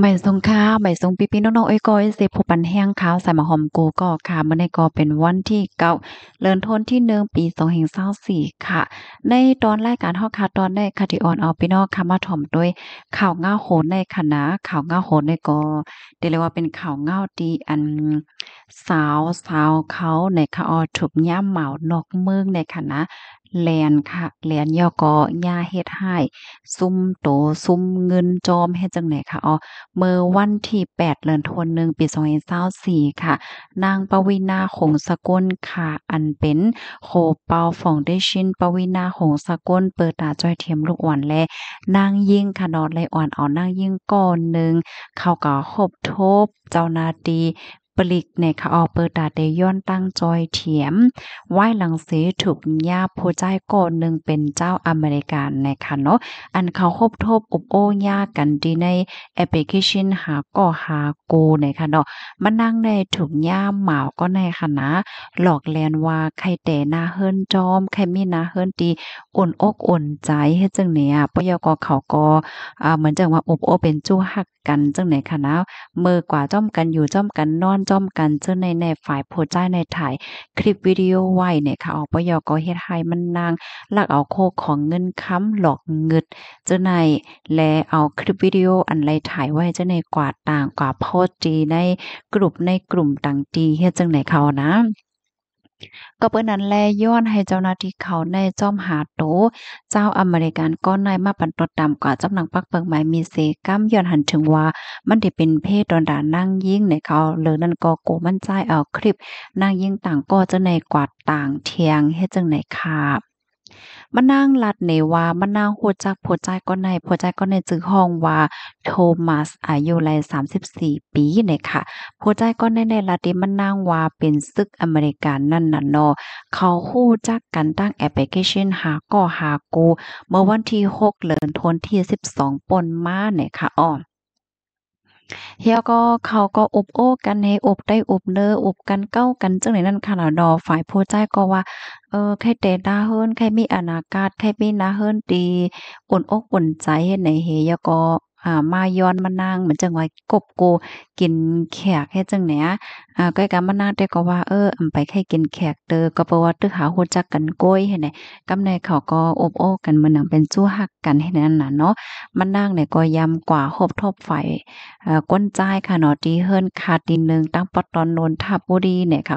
หม่สงข้าวหม่สงปีปีน้องๆเอ้ยก้อยเซพปันแห้งข้าวใส่มาหอมกูก็ค่ะเมื่อในก็เป็นวันที่เก้าเลื่อนทนที่หนึ่งปีสองห่งเศร้าสี่ค่ะ ในตอนรายการฮอกคาตอนในคาติออนเอาพี่น้องคามาถ่อมด้วยข่าวเงาโหนในคณะข่าวเงาโหนในก็เดี๋ยวเรียกว่าเป็นข่าวเงาดีอันสาวสาวเขาในคาออถูกย่ำเหมานกเมืองในคณะแลนค่ะแลนยยอกอยาเฮ็ดให้ ซุ้มโตซุ้มเงินจอมเฮ็ดจังไหนค่ะอ๋อเมื่อวันที่ 8เดือนธันวาคมปี2024ค่ะ นางปวินาคงสกุลค่ะอันเป็นโคเปาฟองได้ชินปวินาคงสกุลเปิดตาจ้อยเทียมลูกอ่อนและ นางยิ่งค่ะนอนเลยอ่อนเอานางยิ่งก่อนหนึ่งเข้าก็คบทบ เจ้านาดีปลิกในขาออเปิดตาเดย้อนตั้งจอยเถียมไหวหลังเสถูกญาโพใจโกนหนึ่งเป็นเจ้าอเมริกันในคะเนาะอันเขาคบทบอบโอญากันดีในแอปพลิเคชันหาก่อหาโกในคะเนาะมานั่งในถูกญาเหมาก็ในคณะหลอกแลนว่าใครแต่หน้าเฮิรนจอม ใครมีหน้าเฮิรนดีอุ่นอกอุ่นใจให้จังเนี่ยปยกเขาก็เหมือนจังว่าอบโอเป็นจู้หักกันจังไหนคะนะมือกว่าจ้อมกันอยู่จ้อมกันนอนจอมกันเจ้าในในฝ่ายโพจ้าในถ่ายคลิป วิดีโอไว้เนี่ยค่ะออกปยก็เฮ็ดให้มันนางลัก เอา โค ของเงินค้ำหลอกเงิดเจ้าในและ เอาคลิป วิดีโอ อันไรถ่ายไว้เจ้าในกว่าต่างกว่าโพจีใน กลุ่มในกลุ่มต่างตีเฮ็ดจังไหนเขานะก็เปิ้นนั้นแลย้อนให้เจ้าหน้าที่เขาในจ้อมหาโตเจ้าอเมริกันก้อนายมาปันตดดำกว่าจำหนังปักเปิงหม่มีเซกัมย้อนหันถึงว่ามันได้เป็นเพศดอนดานั่งยิ่งในเขา หรือนั่นก็โกมันใจเอาคลิปนั่งยิ่งต่างก็จะในกวาดต่างเทียงให้จังไหนคาบมานั่งลัดเนว่ามานั่งโหจักัวใจก็ในัวใจก็ในจ้อห้องว่าโทมัสอายุไรสามสิบสี่ปี เนี่ยค่ะัวใจก็ในในลัดที่มานั่งว่าเป็นซึกอเมริกันนั่นน่ะเนาะเขาู่จักกันตั้งแอปพลิเคชันหาก่อหากู เมื่อวันที่หกเลือนทนที่สิบสองปนมา เนี่ยค่ะอ๋อเฮียก็เขาก็อบโอ้กันให้อบได้อบเนออบกันเก้ากันจังไหนนั่นค่ะเนาะฝ่ายผู้ใจก็ว่าเออใครแต่หน้าเฮิรนใครมีอนาคตใครมีน้าเฮิรนดีอุ่นอกอุ่นใจเฮ็ดไหนเฮยก็อ่ามาย้อนมานั่งเหมือนจังไว้กบกูกินแขกให้จังเนี้ยอ่าก็กะมานั่งแต่ก็ว่าเอออำไปใครกินแขกเตอก็เพราะว่าตึกหาหัวจักกันก้อยให้ไหนกำในเขาก็อบโอ้กันเหมือนหนังเป็นจู้หักกันให้นั่นน่ะเนาะมานั่งเนี่ยก็ยำกว่าหบทบฝ่ายอ่าก้นใจค่ะเนาะีเฮิรนขาดดินนึงตั้งปตอนนนทบุรีเนี่ยเขา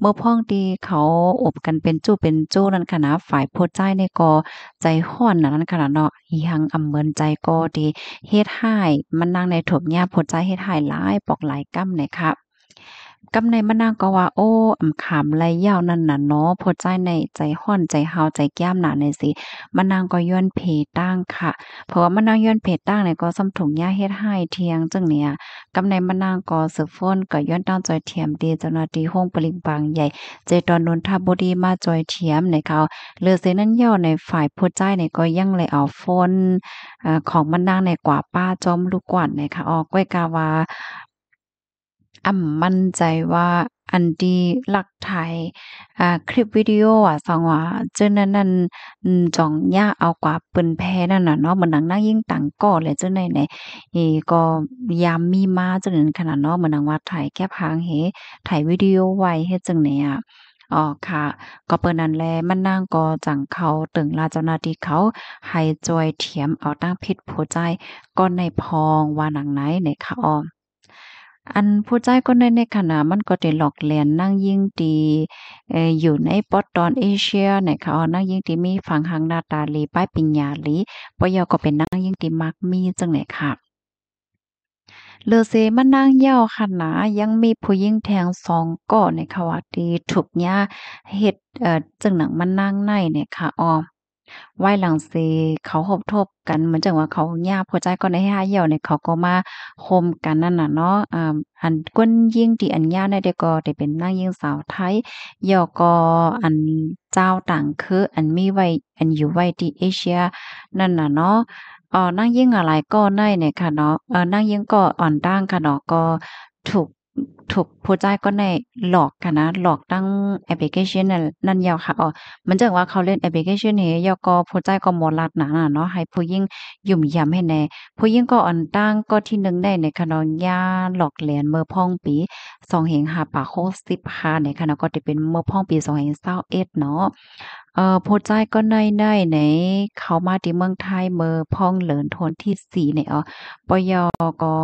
เมื่อพ่องดีเขาอบกันเป็นจู้เป็นจู้นั่นขนาดฝ่ายโพใจในกอ ใจห้อนนั่นขนาดเนาะยังอำเมินใจกอดีเฮ็ดให้มันนั่งในถบหญ้าโพใจเฮ็ดให้หลาย ปอกหลายก้ำเลยค่ะกำในมะนางก็ว่าโอ้อำขามไหลยาวนั่นน่ะเนาะพอใจในใจห้อนใจเฮาใจแก้มหนาในสิมะนางก็ย้อนเพตั้งค่ะ เพราะว่ามะนางย้อนเพตั้งเนี่ยก็สำถุงย้าเฮ็ดให้เทียงจังเนี่ยกำในมะนางก็สืบฟ้นก็ย้อนตั้งจอยเทียมดีจนาทีห้องปริงบางใหญ่เจตอนนนทบุรีมาจอยเทียมในเขาเลือเสนั้นย่อในฝ่ายพอใจในก็ยังเลยเอาฟ้นของมานางในกว่าป้าจอมลูกกวนดในค่ะ ออกก้อยกาวาอำมั่นใจว่าอันดีหลักไทยอ่าคลิปวิดีโออ่ะสองว่าเจ้านั้นนั่นจ่องยาเอากว่าปืนแพ้นั่นน่ะเนาะมันนังนั่งยิ่งต่างก่อเลยเจ้าในไหนเอก็ยามมีมาเจ้านั่งขนาดเนาะมันนังว่าถ่ายแค่พางเห ถ่ายวิดีโอไว้เฮ็ดจังไหนอ่ะอ๋อค่ะ ก็เปิดนั่นแลมันนางก็จังเขาตึงราเจ้านาทีเขา ให้จอยเถียมเอาตั้งผิดผู้ใจก็ในพองว่าหนังไหนในค่ะออมอันผู้ใจก็ในในขณะมันก็จดหลอกเลียนนั่งยิ่งดี อยู่ในปอดตอนเอเชียในเขะนั่งยิ่งดีมีฝั่งหางนาตาลีป้ายปิญญาลีปยอก็เป็นนั่งยิ่งดีมากมีจังไหนค่ะเลเซมันนั่งเย่าขนะดยังมีผู้ยิ่งแทงสองก่อในขวาดีถูกยเห็ดเอ่อจังหนังมันนั่งในเนี่ยค่ะออไวยหลังซีเขาหบทบกันเหมือนจังว่าเขาย่าพอใจก็ในห้าเหี่ยวเนี่ยเขาก็มาโฮมกันนั่นน่ะเนาะอ่าอันก้นยิ่งที่อันย่าในเด็กก็ได้เป็นนางยิ่งสาวไทยยอก็อันเจ้าต่างคืออันมีไว้อันอยู่ไว้ที่เอเชียนั่นน่ะเนาะอ๋อนั่งยิ่งอะไรก็ในเนี่ยค่ะเนาะเออนั่งยิ่งก็อ่อนตั้งค่ะเนาะก็ถูกถูกผู้จ่ายก็ในหลอกกันนะหลอกตั้งแอปพลิเคชันนั่นยาวค่ะอ๋อมันจะว่าเขาเล่นแอปพลิเคชันนี้ยก็ผู้จ่ายก็หมดลัดหนานเนาะให้ผู้ยิ่งยุ่มยำให้แน่ผู้ยิ่งก็อ่อนตั้งก็ที่หนึ่งได้ในคนะย่าหลอกเหรียญเมื่อพ่องปีสองเหงหาปากโคสิบห้าในคณะก็จะเป็นเมื่อพ่องปีสองเหงเศร้าเอ็ดเนาะเอ่อผู้ใจก็ในในในเขามาที่เมืองไทยเมื่อพ่องเหลินทนที่สี่ในอ๋อปยก็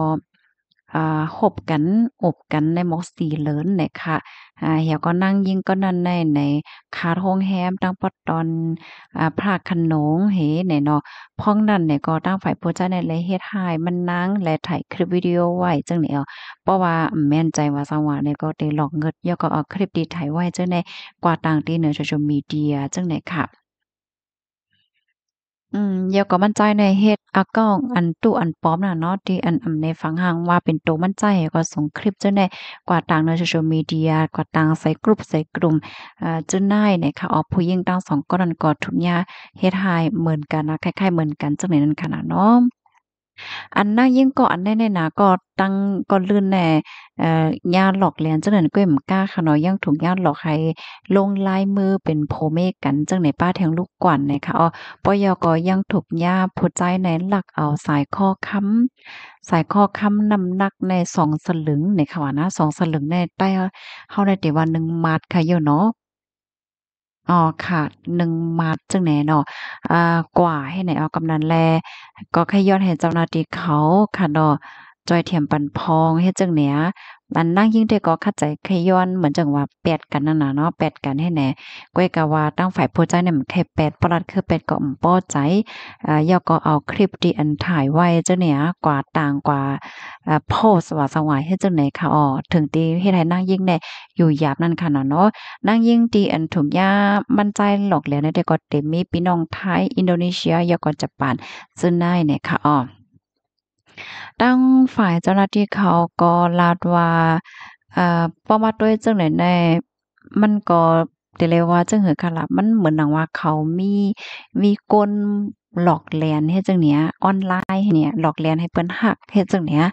หบกันอบกันในมอกสีเลินนนคะอ่าเหี่ยวก็นั่งยิ่งก็นั่นในในคาทองแฮมตั้งปอตอนอ่าพระขนงเฮในเนาะพ้องนั่นเนี่ยก็ตั้งฝ่ายโพจ้าในเลยเฮ็ดหาย มันนั่งและถ่ายคลิปวิดีโอไว้จังเนี่ยเพราะว่าแม่นใจว่าสว่าะเนี่ยก็ได้หลอกเงินยอก็เอาคลิปดีถ่ายไว้จังในกว่าต่างที่เหนือโซเชียลมีเดียจังไหนค่ะเยวก็มั่นใจในเฮ็ดอากองอันตู้อันป้อมน่ะเนาะที่อันอำในฝังหางว่าเป็นตัวมั่นใจ ก็ส่งคลิปจ้าในกว่าต่างในโซเชียลมีเดีย กว่าต่างใส่กลุ่มใส่กลุ่มเอ่อจ้าหน้าเนี่ยค่ะออกผู้ยิ่งตั้งสองก้อนกอดทุนยาเฮ็ดหายเหมือนกันนะคล้ายๆเหมือนกันจังไนนั่นขนาดเนาะอันนั่งยิ่งก่อนแน่ๆนะก็ตั้งก็ลื่นแน่ยาหลอกเลียนจังนั้นก็ิ่มกล้าค่ะเนาะยังถูกยาหลอกให้ลงลายมือเป็นโพเมกันจังในป้าแทงลูกกวนนะคะอ๋อปอยก็ยังถูกยาผู้ใจในหลักเอาสายข้อค้ำสายข้อค้ำน้ำหนักในสองสลึงในขวานะสองสลึงในใต้เฮาในแต่วันหนึ่งมาดค่ะเยอะเนาะอ๋อค่ะหนึ่งมัดจังไหนเนาะอ่ากว่าให้ไหนเอากำนันแล ก็แค่ย้อนให้เจ้าหน้าที่เขา ค่ะเนาะจอยเทียมปันพองให้จังเหนียมันนั่งยิ่งได้ก็เข้าใจขย้อนเหมือนจังว่าแปดกันนั่นน่ะเนาะแปดกันให้แน่ก้ยกาว่าตั้งฝ่ายผู้ใจเนี่ยมันแค่แปดปลัดคือแปดก็อ่ป้อใจอ่าย่อก็เอาคลิปดีอันถ่ายไว้เจ้าเนี่ยกว่าต่างกว่าอ่าโพสว่าสวายให้เจ้าไหนค่ะอ๋อถึงตีให้ไทยนั่งยิ่งเนี่ยอยู่หยาบนั่นค่ะเนาะนั่งยิ่งดีอันถุงยา มั่นใจหลอกแล้วเนี่ยก็เต็มมีพี่น้องไทย อินโดนีเซียย่อก็จะปา่นซึ่งได้เนี่ยค่ะอ๋อตั้งฝ่ายเจ้าหน้าที่เขาก็ลาดว่าเอ่อป้อมาด้วยจังไหนแน่มันก็เดเลยว่าจังหือค่ะลัะมันเหมือนหนังว่าเขามีมีกลหลอกแหลนให้จังเนี้ยออนไลน์เนี่ย หลอกแหลนให้เปิ้นหักเฮ็ดจังเนี้ย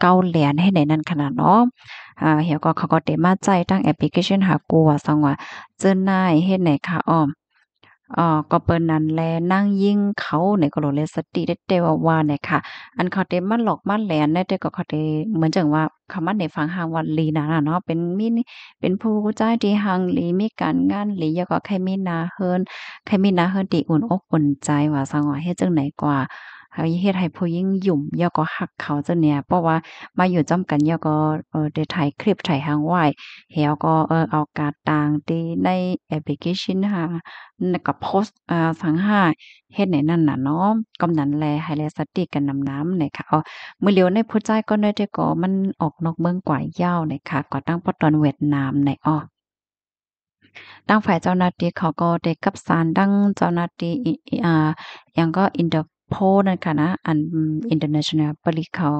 เกาแหลนให้ได้นั่นขนาดเนาะอ่าเหียก็เขาก็เตมาใจตั้งแอปพลิเคชันหากูว่าซองว่าเจอหน้าเฮ็ดไหนคะอ้อมอ๋อก็เปิดนั้นแลนั่งยิ่งเขาในกรโลเลสติได้เตว่าว่าเนี่ยค่ะ อันเขาเตมันหลอกมันแหลนได้เตก็เขาเตเหมือนจังว่าคำมันในฟังหางวันลีนะเนาะเป็นมีเป็นผู้ใจที่หังลีมีการงานลีแล้วก็ใครมีนาเฮินใครมีนาเฮินตีอุ่นอกอุ่นใจว่าสงอเฮ็จังไหนกว่าเขาเฮ็ดให้ผู้ยิงยุ่มยอก็หักเขาเจ้ะเนี่ยเพราะว่ามาอยู่จ้อมกันยอก็เออได้ถ่ายคลิปถ่ายหางไหวเฮาก็เออเอาการต่างตีในแอปพลิเคชันหากับโพสต์อ่าสังหาเฮ็ดในนั่นน่ะเนาะกำนันแลไฮไลท์สติกันนาน้ำเนี่ยค่ะเอามือเลียวในผู้ใจก็ได้แต่ก็มันออกนอกเมืองกว่ายาวเนี่ยค่ะก็ตั้งปอตอนเวียดนามในอ้อตั้งฝ่ายเจ้าหน้าที่เขาก็ได้กับสารดั้งเจ้าหน้าที่อ่ายังก็อินเดโพนั่นค่ะนะ อัน international ปริเขา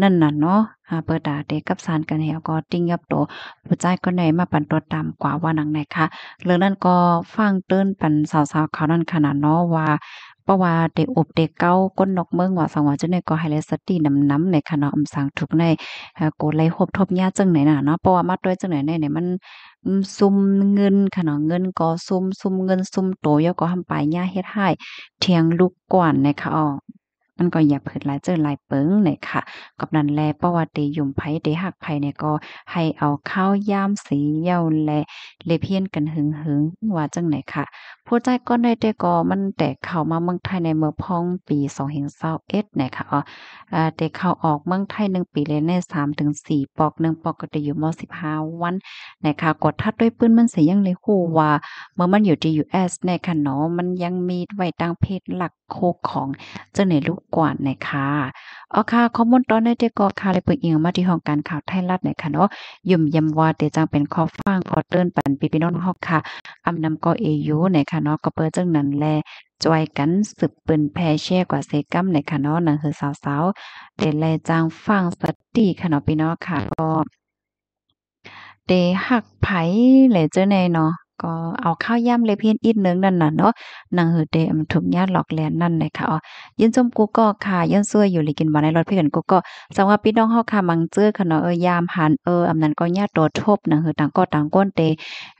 นั่นน่ะเนาะอ่าเปิดตาเด็กกับสารกันแล้วก็ติ้งยับโตผู้ใจก็ไหนมาปันตัวตามกว่าว่านังไหนค่ะเรื่องนั้นก็ฟังเตือนปันสาวๆเขานั่นขนาดเนาะว่าเพราะว่าเด็กอบเด็กเก้าก้นนกเมืองว่าสังวาจุงนดก็ไฮ้เลสตีน้ำน้ำในคณะนอำสังถูกในกดไลหบทบยาจังไหนน่ะเนาะเพราะว่ามาด้วยจังไหนในเนี่ยมันซุ่มเงินขะเนาเงินก็ซุ่มซุ่มเงิน ซุ่มโตยก็ทำปญายาเฮ็ดให้ เทียงลูกก่อนนะคะอ๋อันก็อย่าเผิดหลายเจอหลายเปิงเลยค่ะกับนั้นแล ประวัติยุ่มไผเดหักไผเนี่ยก็ให้เอาข้าวย่ามสีเยาและเลเพียนกันหึงหึงว่าจังไหนค่ะ ผู้ใจก็ได้เดก็มันแตกเข้ามาเมืองไทยในเมื่อพ้องปีสองเห็นเศร้าเอ็ดเนี่ยค่ะอ๋อแต่เข้าออกเมืองไทยหนึ่งปีเลยในสามถึงสี่ปอกหนึ่งปอกก็จะอยู่มอสิบห้าวันนะคะกดทัดด้วยปืนมันเสียยังเลยคู่ว่าเมื่อมันอยู่ที่ยูเอสในค่ะเนาะมันยังมีไว้ตั้งเพศหลักโคของเจ้าหนลูกกว่าในคะะอาค่ะข้อมูลตอนในเด็กก็ค่ะเลยเปิดอยงมาที่ห้องการข่าวไทยรัฐในคะเนาะยุ่มยำว่าเตจังเป็นข้อฟังพอเตือนปันปีพี่น้องฮอกค่ะ อำนำก็เอยุในคะเนาะก็เปิดจังนั้นแลจอยกันสืบปืนแพเช่กว่าเซกัมในคะเนาะนั่นคือสาวๆเดแลจังฟังสตีคะเนาะพี่น้องค่ะก็ เดหักไผ่เลยเจอในเนาะก็เอาข้าวย่ำเลยเพียนอีดนึงนั่นน่ะเนาะนางหือเดมถูกญาติหลอกแลนนั่นเลยค่ะอ๋อยินชมกูก็ค่ะยินซวยอยู่เลยกินมาในรถพี่กันกูก็สาหรับพี่น้องเฮาค่ะมังเจื้อค่ะเนาะเออยามหันเอออำนั้นก็ญาติัตทบนางหือต่างก็ต่างก้นเต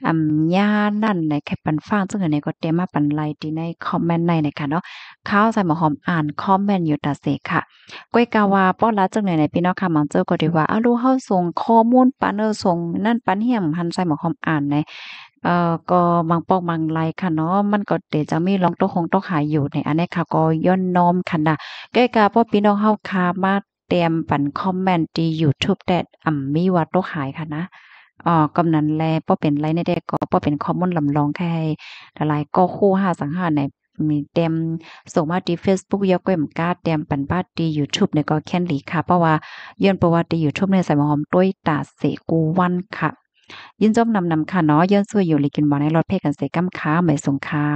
อำญานั่นละแค่ปันฟังซึ่งในก็เตมาปันไลที่ในคอมเมนต์ในเลยค่ะเนาะข้าวใส่หมอหอมอ่านคอมเมนต์อยู่ตาเสค่ะก้ยกาวาป้อนละจังไหนในพี่น้องค่ะมังเจื้อก็ดีว่าอ้าวรู้เฮาส่งข้อมูลปันเออส่งนั่นปันเหี่ยมหันใส่หมอหอมอ่านในเอ่อก็บางปอกบางไรค่ะเนาะ มันก็เดจะมีลองตกคงตกหายอยู่ในอันนี้ค่ะ ก็ย้อนน้อมค่ะนะแก้กาพ่อพี่น้องเฮาคามาเตรียมปั่นคอมเมนต์ที่ YouTube แต่อ่ามีว่าตกหายค่ะนะอ่อกำนันแลป้อเป็นไรในแต่ก็ป้อเป็นคอมมอนลำลองแค่หลายก็คู่ห้าสังหารในมีเต็มส่งมาที่ Facebook ยกเ็มกาเต็มปันป้าดี YouTube ในก็แค่นหลีค่ะ เพราะว่าย้อนประวัติ YouTube ในสายหอมด้วยตาเสกูวันค่ะยินจมนำนำค่ะเนาะเยินซวยอยู่ลิกินมอในรถเพกันเซกัมค้าไม่สงค่า